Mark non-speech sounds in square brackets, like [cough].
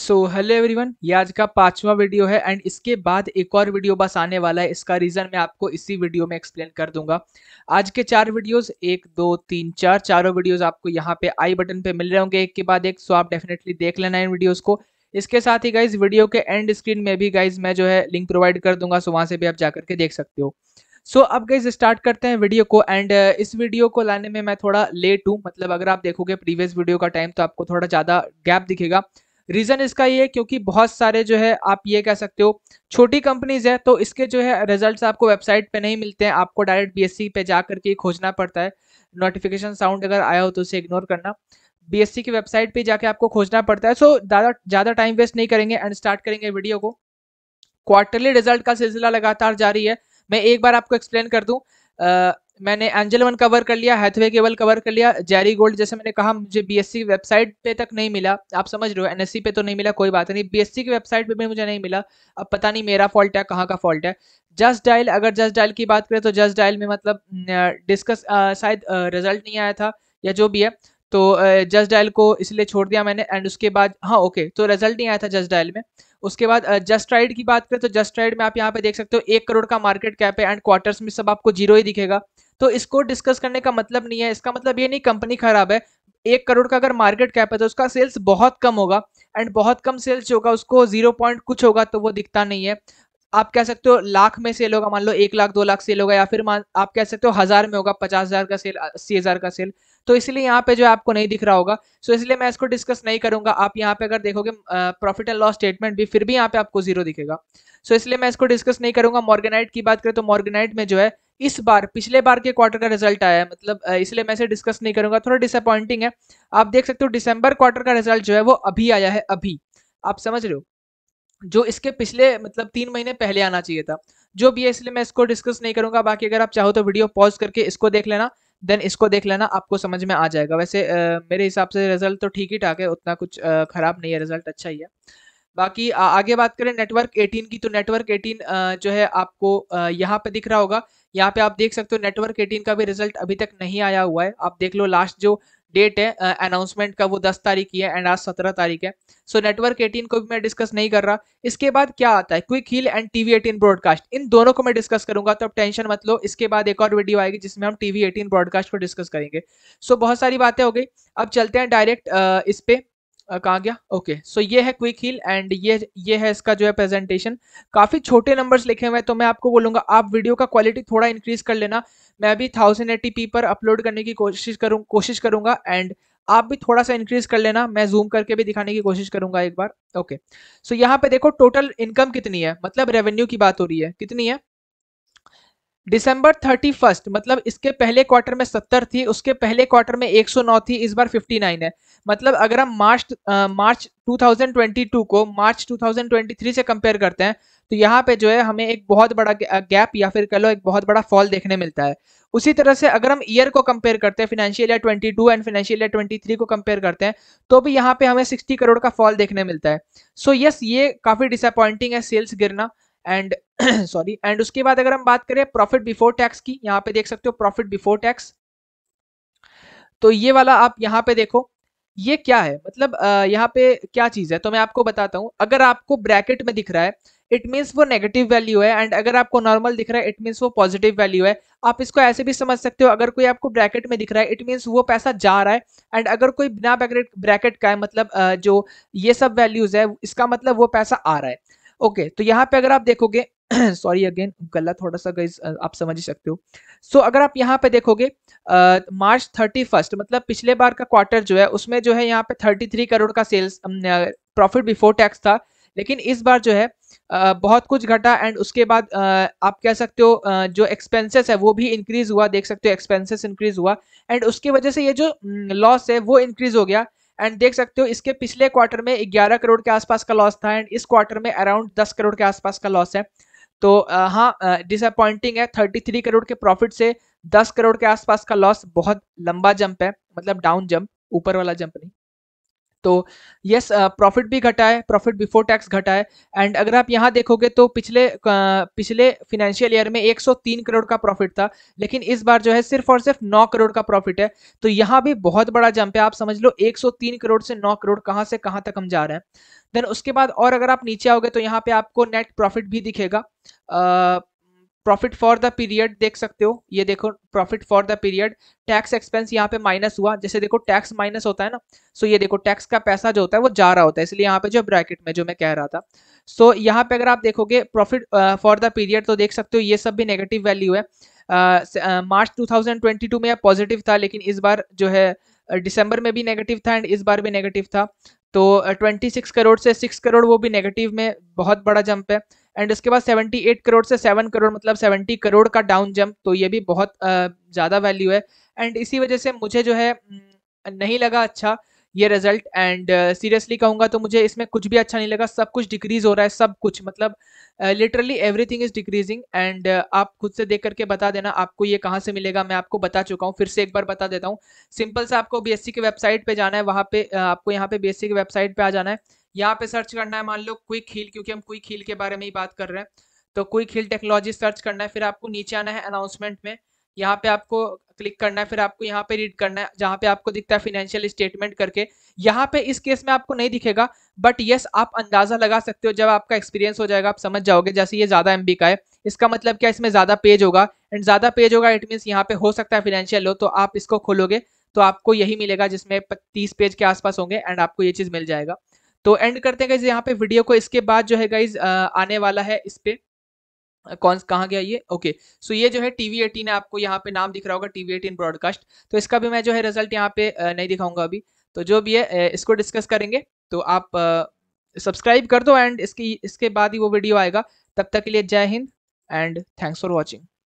so hello everyone ये आज का पांचवा वीडियो है एंड इसके बाद एक और वीडियो बस आने वाला है इसका रीज़न मैं आपको इसी वीडियो में एक्सप्लेन कर दूंगा आज के चार वीडियोस एक दो तीन चार चारों वीडियोस आपको यहाँ पे आई बटन पे मिल रहे होंगे एक के बाद एक सो आप डेफिनेटली देख लेना इन वीडियोज़ को इसके साथ ही गाइज वीडियो के एंड स्क्रीन में भी गाइज मैं जो है लिंक प्रोवाइड कर दूंगा सो वहाँ से भी आप जा करके देख सकते हो सो so, अब गाइज स्टार्ट करते हैं वीडियो को एंड uh, इस वीडियो को लाने में मैं थोड़ा लेट हूँ मतलब अगर आप देखोगे प्रीवियस वीडियो का टाइम तो आपको थोड़ा ज़्यादा गैप दिखेगा रीजन इसका ये क्योंकि बहुत सारे जो है आप ये कह सकते हो छोटी कंपनीज है तो इसके जो है रिजल्ट आपको वेबसाइट पे नहीं मिलते हैं आपको डायरेक्ट बीएससी पे जा करके खोजना पड़ता है नोटिफिकेशन साउंड अगर आया हो तो उसे इग्नोर करना बीएससी की वेबसाइट पे जाके आपको खोजना पड़ता है सो ज्यादा ज्यादा टाइम वेस्ट नहीं करेंगे एंड स्टार्ट करेंगे वीडियो को क्वार्टरली रिजल्ट का सिलसिला लगातार जारी है मैं एक बार आपको एक्सप्लेन कर दूं मैंने एंजल वन कवर कर लिया हैथवे केवल कवर कर लिया जेरी गोल्ड जैसे मैंने कहा मुझे बीएससी वेबसाइट पे तक नहीं मिला आप समझ रहे हो एनएससी पे तो नहीं मिला कोई बात नहीं बीएससी की वेबसाइट पे भी मुझे नहीं मिला अब पता नहीं मेरा फॉल्ट है कहाँ का फॉल्ट है जस्ट डायल अगर जस्ट डायल की बात करें तो जस्ट डायल में मतलब डिस्कस शायद रिजल्ट नहीं आया था या जो भी है तो जस्ट डायल को इसलिए छोड़ दिया मैंने एंड उसके बाद हाँ ओके तो रिजल्ट नहीं आया था जस्ट डायल में उसके बाद जस्ट राइड की बात करें तो जस्ट राइड में आप यहाँ पे देख सकते हो एक करोड़ का मार्केट कैप है एंड क्वार्टर्स में सब आपको जीरो ही दिखेगा तो इसको डिस्कस करने का मतलब नहीं है इसका मतलब ये नहीं कंपनी खराब है एक करोड़ का अगर मार्केट कैप है तो उसका सेल्स बहुत कम होगा एंड बहुत कम सेल्स जो होगा उसको जीरो पॉइंट कुछ होगा तो वो दिखता नहीं है आप कह सकते हो लाख में सेल होगा मान लो एक लाख दो लाख सेल होगा या फिर आप कह सकते हो हज़ार में होगा पचास हज़ार का सेल अस्सी हज़ार का सेल तो इसलिए यहाँ पे जो आपको नहीं दिख रहा होगा सो इसलिए मैं इसको डिस्कस नहीं करूंगा आप यहाँ पे अगर देखोगे प्रॉफिट एंड लॉस स्टेटमेंट भी फिर भी यहाँ पे आपको जीरो दिखेगा सो इसलिए मैं इसको डिस्कस नहीं करूंगा मॉर्गेनाइट की बात करें तो मॉर्गेनाइट में जो है इस बार पिछले बार के क्वार्टर का रिजल्ट आया है मतलब इसलिए मैं इसे डिस्कस नहीं करूंगा थोड़ा डिसअपॉइंटिंग है आप देख सकते हो दिसंबर क्वार्टर का रिजल्ट जो है वो अभी आया है अभी आप समझ रहे हो जो इसके पिछले मतलब तीन महीने पहले आना चाहिए था जो भी है इसलिए मैं इसको डिस्कस नहीं करूंगा बाकी अगर आप चाहो तो वीडियो पॉज करके इसको देख लेना देन इसको देख लेना आपको समझ में आ जाएगा वैसे आ, मेरे हिसाब से रिजल्ट तो ठीक ही ठाक है उतना कुछ ख़राब नहीं है रिजल्ट अच्छा ही है बाकी आ, आगे बात करें नेटवर्क 18 की तो नेटवर्क 18 आ, जो है आपको यहाँ पे दिख रहा होगा यहाँ पे आप देख सकते हो नेटवर्क एटीन का भी रिजल्ट अभी तक नहीं आया हुआ है आप देख लो लास्ट जो डेट है अनाउंसमेंट का वो 10 तारीख की है एंड आज 17 तारीख है सो नेटवर्क 18 को भी मैं डिस्कस नहीं कर रहा इसके बाद क्या आता है Quick Heal and TV eighteen broadcast इन दोनों को मैं डिस्कस करूंगा तो अब टेंशन मत लो इसके बाद एक और वीडियो आएगी जिसमें हम टीवी एटीन ब्रॉडकास्ट को डिस्कस करेंगे सो so, बहुत सारी बातें हो गई अब चलते हैं डायरेक्ट इस पे कहा गया ओके सो ये है क्विक हील एंड ये ये है इसका जो है प्रेजेंटेशन काफ़ी छोटे नंबर्स लिखे हुए हैं तो मैं आपको बोलूंगा आप वीडियो का क्वालिटी थोड़ा इंक्रीज कर लेना मैं भी थाउजेंड एट्टी पी पर अपलोड करने की कोशिश करूँ कोशिश करूंगा एंड आप भी थोड़ा सा इंक्रीज कर लेना मैं जूम करके भी दिखाने की कोशिश करूंगा एक बार ओके सो so, यहाँ पे देखो टोटल इनकम कितनी है मतलब रेवेन्यू की बात हो रही है कितनी है दिसंबर 31 मतलब इसके पहले क्वार्टर में 70 थी उसके पहले क्वार्टर में 109 थी इस बार 59 है मतलब अगर हम मार्च थाउजेंड मार्च 2022 को मार्च 2023 से कंपेयर करते हैं तो यहाँ पे जो है हमें एक बहुत बड़ा गैप या फिर कह लो एक बहुत बड़ा फॉल देखने मिलता है उसी तरह से अगर हम ईयर को कंपेयर करते हैं financial year 22 and financial year 23 को कंपेयर करते हैं तो भी यहाँ पे हमें 60 करोड़ का फॉल देखने मिलता है सो so, यस yes, ये काफ़ी डिसअपॉइंटिंग है सेल्स गिरना एंड सॉरी एंड उसके बाद अगर हम बात करें प्रॉफिट बिफोर टैक्स की यहाँ पे देख सकते हो प्रॉफिट बिफोर टैक्स तो ये वाला आप यहाँ पे देखो ये क्या है मतलब यहाँ पे क्या चीज है तो मैं आपको बताता हूँ अगर आपको ब्रैकेट में दिख रहा है इट मीन्स वो नेगेटिव वैल्यू है एंड अगर आपको नॉर्मल दिख रहा है इट मीन्स वो पॉजिटिव वैल्यू है आप इसको ऐसे भी समझ सकते हो अगर कोई आपको ब्रैकेट में दिख रहा है इट मीन्स वो पैसा जा रहा है एंड अगर कोई बिना ब्रैकेट ब्रैकेट का है मतलब जो ये सब वैल्यूज है इसका मतलब वो पैसा आ रहा है ओके तो यहाँ पे अगर आप देखोगे सॉरी [clears throat] अगेन गलत थोड़ा सा आप समझ ही सकते हो सो so, अगर आप यहाँ पे देखोगे मार्च थर्टी फर्स्ट मतलब पिछले बार का क्वार्टर जो है उसमें जो है यहाँ पे थर्टी थ्री करोड़ का सेल्स प्रॉफिट बिफोर टैक्स था लेकिन इस बार जो है आ, बहुत कुछ घटा एंड उसके बाद आ, आप कह सकते हो जो एक्सपेंसेस है वो भी इंक्रीज हुआ देख सकते हो एक्सपेंसेस इंक्रीज हुआ एंड उसकी वजह से ये जो लॉस है वो इंक्रीज हो गया एंड देख सकते हो इसके पिछले क्वार्टर में ग्यारह करोड़ के आसपास का लॉस था एंड इस क्वार्टर में अराउंड दस करोड़ के आसपास का लॉस है तो हाँ डिसअपॉइंटिंग है थर्टी थ्री करोड़ के प्रॉफिट से दस करोड़ के आसपास का लॉस बहुत लंबा जंप है मतलब डाउन जंप ऊपर वाला जंप नहीं तो यस प्रॉफिट uh, भी घटा है प्रॉफिट बिफोर टैक्स घटा है एंड अगर आप यहाँ देखोगे तो पिछले uh, पिछले फिनेंशियल ईयर में 103 करोड़ का प्रॉफिट था लेकिन इस बार जो है सिर्फ और सिर्फ 9 करोड़ का प्रॉफिट है तो यहाँ भी बहुत बड़ा जंप है आप समझ लो 103 करोड़ से 9 करोड़ कहाँ से कहाँ तक हम जा रहे हैं देन उसके बाद और अगर आप नीचे आओगे तो यहाँ पे आपको नेट प्रॉफिट भी दिखेगा uh, profit for the period देख सकते हो ये देखो profit for the period tax expense यहाँ पे माइनस हुआ जैसे देखो टैक्स माइनस होता है ना सो so ये देखो टैक्स का पैसा जो होता है वो जा रहा होता है इसलिए यहाँ पे जो ब्रैकेट में जो मैं कह रहा था सो so यहाँ पे अगर आप देखोगे प्रॉफिट फॉर द पीरियड तो देख सकते हो ये सब भी नेगेटिव वैल्यू है मार्च uh, टू uh, में में पॉजिटिव था लेकिन इस बार जो है दिसंबर uh, में भी नेगेटिव था एंड इस बार भी नेगेटिव था तो uh, करोड़ से सिक्स करोड़ वो भी नेगेटिव में बहुत बड़ा जंप है एंड इसके बाद 78 करोड़ से 7 करोड़ मतलब 70 करोड़ का डाउन जंप तो ये भी बहुत ज़्यादा वैल्यू है एंड इसी वजह से मुझे जो है नहीं लगा अच्छा ये रिजल्ट एंड सीरियसली कहूँगा तो मुझे इसमें कुछ भी अच्छा नहीं लगा सब कुछ डिक्रीज हो रहा है सब कुछ मतलब literally everything is decreasing and आप खुद से देख करके बता देना आपको ये कहाँ से मिलेगा मैं आपको बता चुका हूँ फिर से एक बार बता देता हूँ सिंपल से आपको बीएससी की वेबसाइट पे जाना है वहाँ पे आपको यहाँ पे बीएससी की वेबसाइट पे आ जाना है यहाँ पे सर्च करना है मान लो क्विक हिल क्योंकि हम क्विक हिल के बारे में ही बात कर रहे हैं तो क्विक हिल टेक्नोलॉजी सर्च करना है फिर आपको नीचे आना है अनाउंसमेंट में यहाँ पे आपको क्लिक करना है फिर आपको यहाँ पे रीड करना है जहाँ पे आपको दिखता है फिनेंशियल स्टेटमेंट करके यहाँ पे इस केस में आपको नहीं दिखेगा बट यस आप अंदाजा लगा सकते हो जब आपका एक्सपीरियंस हो जाएगा आप समझ जाओगे जैसे ये ज्यादा एमबी का है इसका मतलब क्या इसमें ज्यादा पेज होगा एंड ज्यादा पेज होगा इट मीन्स यहाँ पे हो सकता है फिनेंशियल हो तो आप इसको खोलोगे तो आपको यही मिलेगा जिसमें तीस पेज के आसपास होंगे एंड आपको ये चीज मिल जाएगा तो एंड करते हैं गाइज यहाँ पे वीडियो को इसके बाद जो है गाइज आने वाला है इस पे कौन कहाँ गया ये ओके सो ये जो है टीवी एटीन है आपको यहाँ पे नाम दिख रहा होगा टीवी एटीन ब्रॉडकास्ट तो इसका भी मैं जो है रिजल्ट यहाँ पे नहीं दिखाऊंगा अभी तो जो भी है इसको डिस्कस करेंगे तो आप सब्सक्राइब कर दो एंड इसकी इसके बाद ही वो वीडियो आएगा तब तक के लिए जय हिंद एंड थैंक्स फॉर वॉचिंग